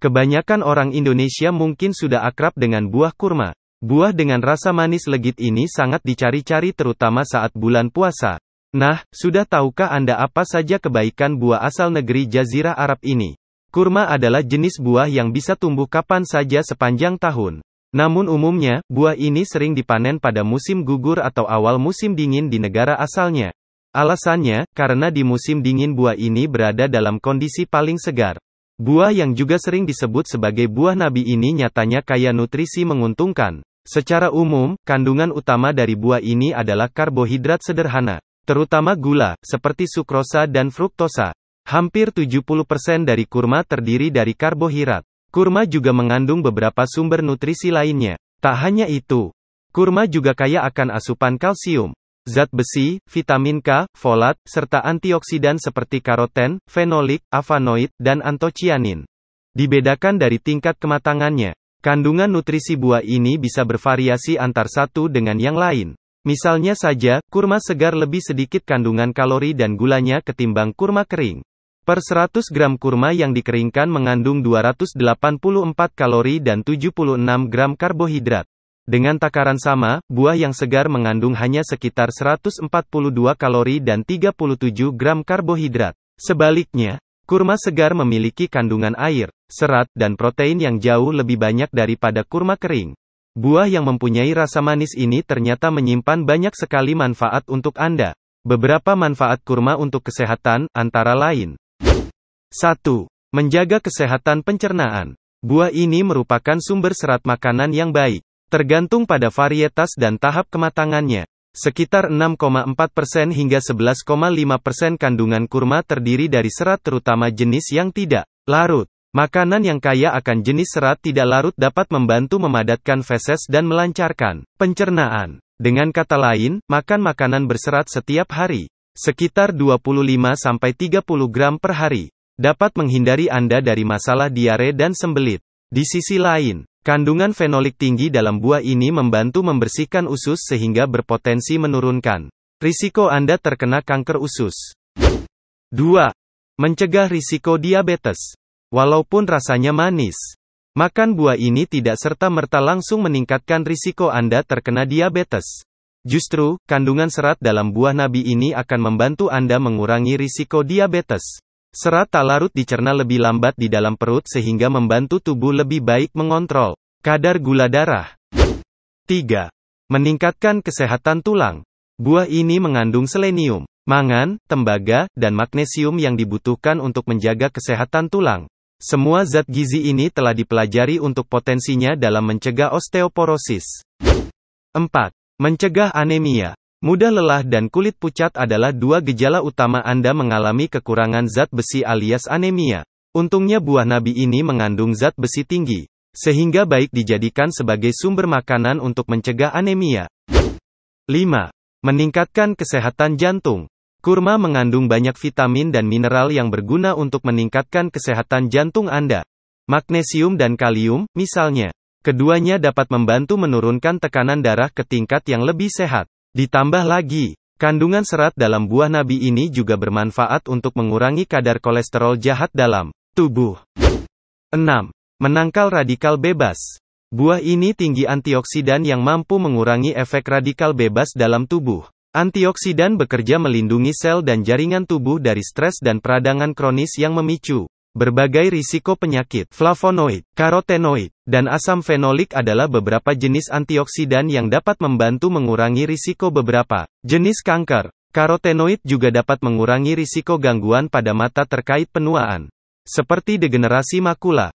Kebanyakan orang Indonesia mungkin sudah akrab dengan buah kurma. Buah dengan rasa manis legit ini sangat dicari-cari terutama saat bulan puasa. Nah, sudah tahukah Anda apa saja kebaikan buah asal negeri Jazirah Arab ini? Kurma adalah jenis buah yang bisa tumbuh kapan saja sepanjang tahun. Namun umumnya, buah ini sering dipanen pada musim gugur atau awal musim dingin di negara asalnya. Alasannya, karena di musim dingin buah ini berada dalam kondisi paling segar. Buah yang juga sering disebut sebagai buah nabi ini nyatanya kaya nutrisi menguntungkan. Secara umum, kandungan utama dari buah ini adalah karbohidrat sederhana, terutama gula, seperti sukrosa dan fruktosa. Hampir 70% dari kurma terdiri dari karbohidrat. Kurma juga mengandung beberapa sumber nutrisi lainnya. Tak hanya itu, kurma juga kaya akan asupan kalsium, zat besi, vitamin K, folat, serta antioksidan seperti karoten, fenolik, avanoid, dan antocianin. Dibedakan dari tingkat kematangannya. Kandungan nutrisi buah ini bisa bervariasi antar satu dengan yang lain. Misalnya saja, kurma segar lebih sedikit kandungan kalori dan gulanya ketimbang kurma kering. Per 100 gram kurma yang dikeringkan mengandung 284 kalori dan 76 gram karbohidrat. Dengan takaran sama, buah yang segar mengandung hanya sekitar 142 kalori dan 37 gram karbohidrat. Sebaliknya, kurma segar memiliki kandungan air, serat, dan protein yang jauh lebih banyak daripada kurma kering. Buah yang mempunyai rasa manis ini ternyata menyimpan banyak sekali manfaat untuk Anda. Beberapa manfaat kurma untuk kesehatan, antara lain. 1. Menjaga kesehatan pencernaan. Buah ini merupakan sumber serat makanan yang baik. Tergantung pada varietas dan tahap kematangannya. Sekitar 6,4% hingga 11,5% kandungan kurma terdiri dari serat terutama jenis yang tidak larut. Makanan yang kaya akan jenis serat tidak larut dapat membantu memadatkan feses dan melancarkan pencernaan. Dengan kata lain, makan makanan berserat setiap hari, sekitar 25-30 gram per hari, dapat menghindari Anda dari masalah diare dan sembelit. Di sisi lain, Kandungan fenolik tinggi dalam buah ini membantu membersihkan usus sehingga berpotensi menurunkan risiko Anda terkena kanker usus. 2. Mencegah risiko diabetes. Walaupun rasanya manis, makan buah ini tidak serta-merta langsung meningkatkan risiko Anda terkena diabetes. Justru, kandungan serat dalam buah nabi ini akan membantu Anda mengurangi risiko diabetes. Serat tak larut dicerna lebih lambat di dalam perut sehingga membantu tubuh lebih baik mengontrol kadar gula darah. 3. Meningkatkan kesehatan tulang. Buah ini mengandung selenium, mangan, tembaga, dan magnesium yang dibutuhkan untuk menjaga kesehatan tulang. Semua zat gizi ini telah dipelajari untuk potensinya dalam mencegah osteoporosis. 4. Mencegah anemia. Mudah lelah dan kulit pucat adalah dua gejala utama Anda mengalami kekurangan zat besi alias anemia. Untungnya buah nabi ini mengandung zat besi tinggi, sehingga baik dijadikan sebagai sumber makanan untuk mencegah anemia. 5. Meningkatkan kesehatan jantung. Kurma mengandung banyak vitamin dan mineral yang berguna untuk meningkatkan kesehatan jantung Anda. Magnesium dan kalium, misalnya. Keduanya dapat membantu menurunkan tekanan darah ke tingkat yang lebih sehat. Ditambah lagi, kandungan serat dalam buah nabi ini juga bermanfaat untuk mengurangi kadar kolesterol jahat dalam tubuh. 6. Menangkal radikal bebas. Buah ini tinggi antioksidan yang mampu mengurangi efek radikal bebas dalam tubuh. Antioksidan bekerja melindungi sel dan jaringan tubuh dari stres dan peradangan kronis yang memicu Berbagai risiko penyakit, flavonoid, karotenoid, dan asam fenolik adalah beberapa jenis antioksidan yang dapat membantu mengurangi risiko beberapa jenis kanker. Karotenoid juga dapat mengurangi risiko gangguan pada mata terkait penuaan, seperti degenerasi makula.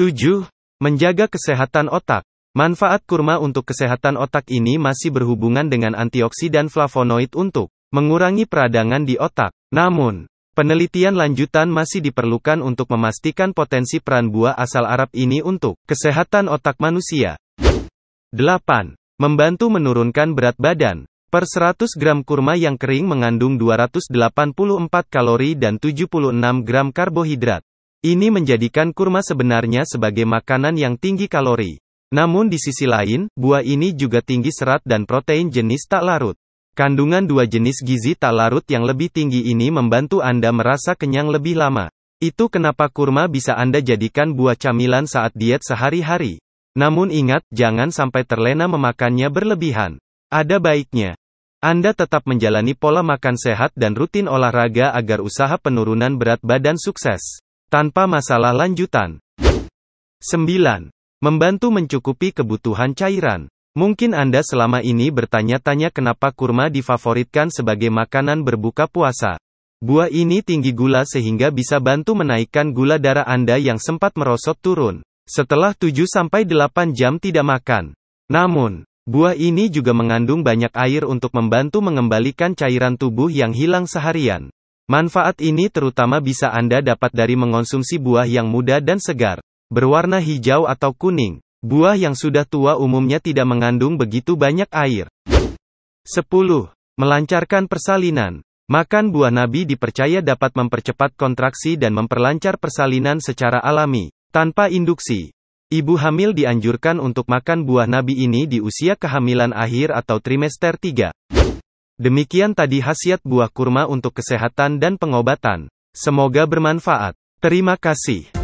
7. Menjaga kesehatan otak. Manfaat kurma untuk kesehatan otak ini masih berhubungan dengan antioksidan flavonoid untuk mengurangi peradangan di otak. Namun, Penelitian lanjutan masih diperlukan untuk memastikan potensi peran buah asal Arab ini untuk kesehatan otak manusia. 8. Membantu menurunkan berat badan. Per 100 gram kurma yang kering mengandung 284 kalori dan 76 gram karbohidrat. Ini menjadikan kurma sebenarnya sebagai makanan yang tinggi kalori. Namun di sisi lain, buah ini juga tinggi serat dan protein jenis tak larut. Kandungan dua jenis gizi tak larut yang lebih tinggi ini membantu Anda merasa kenyang lebih lama. Itu kenapa kurma bisa Anda jadikan buah camilan saat diet sehari-hari. Namun ingat, jangan sampai terlena memakannya berlebihan. Ada baiknya. Anda tetap menjalani pola makan sehat dan rutin olahraga agar usaha penurunan berat badan sukses. Tanpa masalah lanjutan. 9. Membantu mencukupi kebutuhan cairan. Mungkin Anda selama ini bertanya-tanya kenapa kurma difavoritkan sebagai makanan berbuka puasa. Buah ini tinggi gula sehingga bisa bantu menaikkan gula darah Anda yang sempat merosot turun. Setelah 7-8 jam tidak makan. Namun, buah ini juga mengandung banyak air untuk membantu mengembalikan cairan tubuh yang hilang seharian. Manfaat ini terutama bisa Anda dapat dari mengonsumsi buah yang muda dan segar, berwarna hijau atau kuning. Buah yang sudah tua umumnya tidak mengandung begitu banyak air. 10. Melancarkan persalinan. Makan buah nabi dipercaya dapat mempercepat kontraksi dan memperlancar persalinan secara alami, tanpa induksi. Ibu hamil dianjurkan untuk makan buah nabi ini di usia kehamilan akhir atau trimester 3. Demikian tadi khasiat buah kurma untuk kesehatan dan pengobatan. Semoga bermanfaat. Terima kasih.